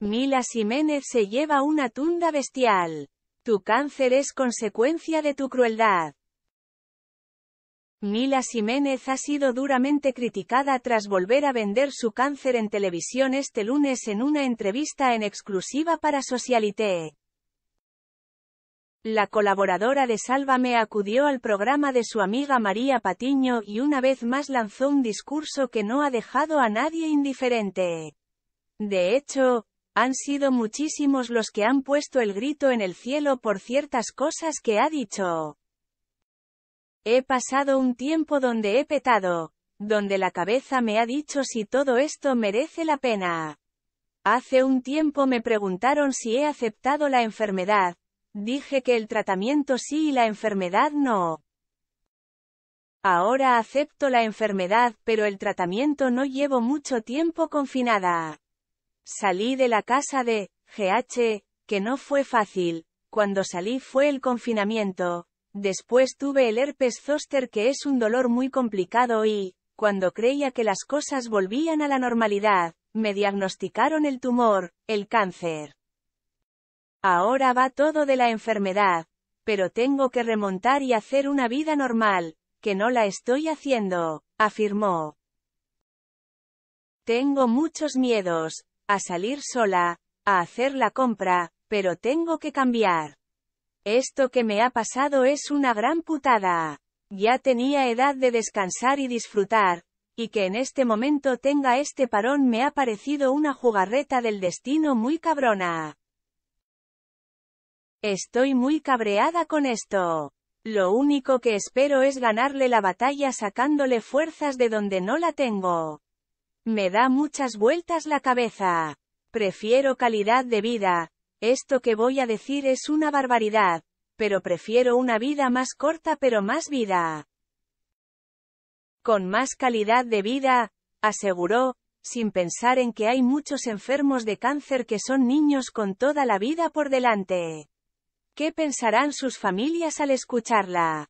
Mila Jiménez se lleva una tunda bestial. Tu cáncer es consecuencia de tu crueldad. Mila Jiménez ha sido duramente criticada tras volver a vender su cáncer en televisión este lunes en una entrevista en exclusiva para Socialite. La colaboradora de Sálvame acudió al programa de su amiga María Patiño y una vez más lanzó un discurso que no ha dejado a nadie indiferente. De hecho, han sido muchísimos los que han puesto el grito en el cielo por ciertas cosas que ha dicho. He pasado un tiempo donde he petado, donde la cabeza me ha dicho si todo esto merece la pena. Hace un tiempo me preguntaron si he aceptado la enfermedad, Dije que el tratamiento sí y la enfermedad no. Ahora acepto la enfermedad, pero el tratamiento no llevo mucho tiempo confinada. Salí de la casa de GH, que no fue fácil. Cuando salí fue el confinamiento. Después tuve el herpes zoster, que es un dolor muy complicado y, cuando creía que las cosas volvían a la normalidad, me diagnosticaron el tumor, el cáncer. Ahora va todo de la enfermedad, pero tengo que remontar y hacer una vida normal, que no la estoy haciendo, afirmó. Tengo muchos miedos, a salir sola, a hacer la compra, pero tengo que cambiar. Esto que me ha pasado es una gran putada. Ya tenía edad de descansar y disfrutar, y que en este momento tenga este parón me ha parecido una jugarreta del destino muy cabrona. Estoy muy cabreada con esto. Lo único que espero es ganarle la batalla sacándole fuerzas de donde no la tengo. Me da muchas vueltas la cabeza. Prefiero calidad de vida. Esto que voy a decir es una barbaridad, pero prefiero una vida más corta pero más vida. Con más calidad de vida, aseguró, sin pensar en que hay muchos enfermos de cáncer que son niños con toda la vida por delante. ¿Qué pensarán sus familias al escucharla?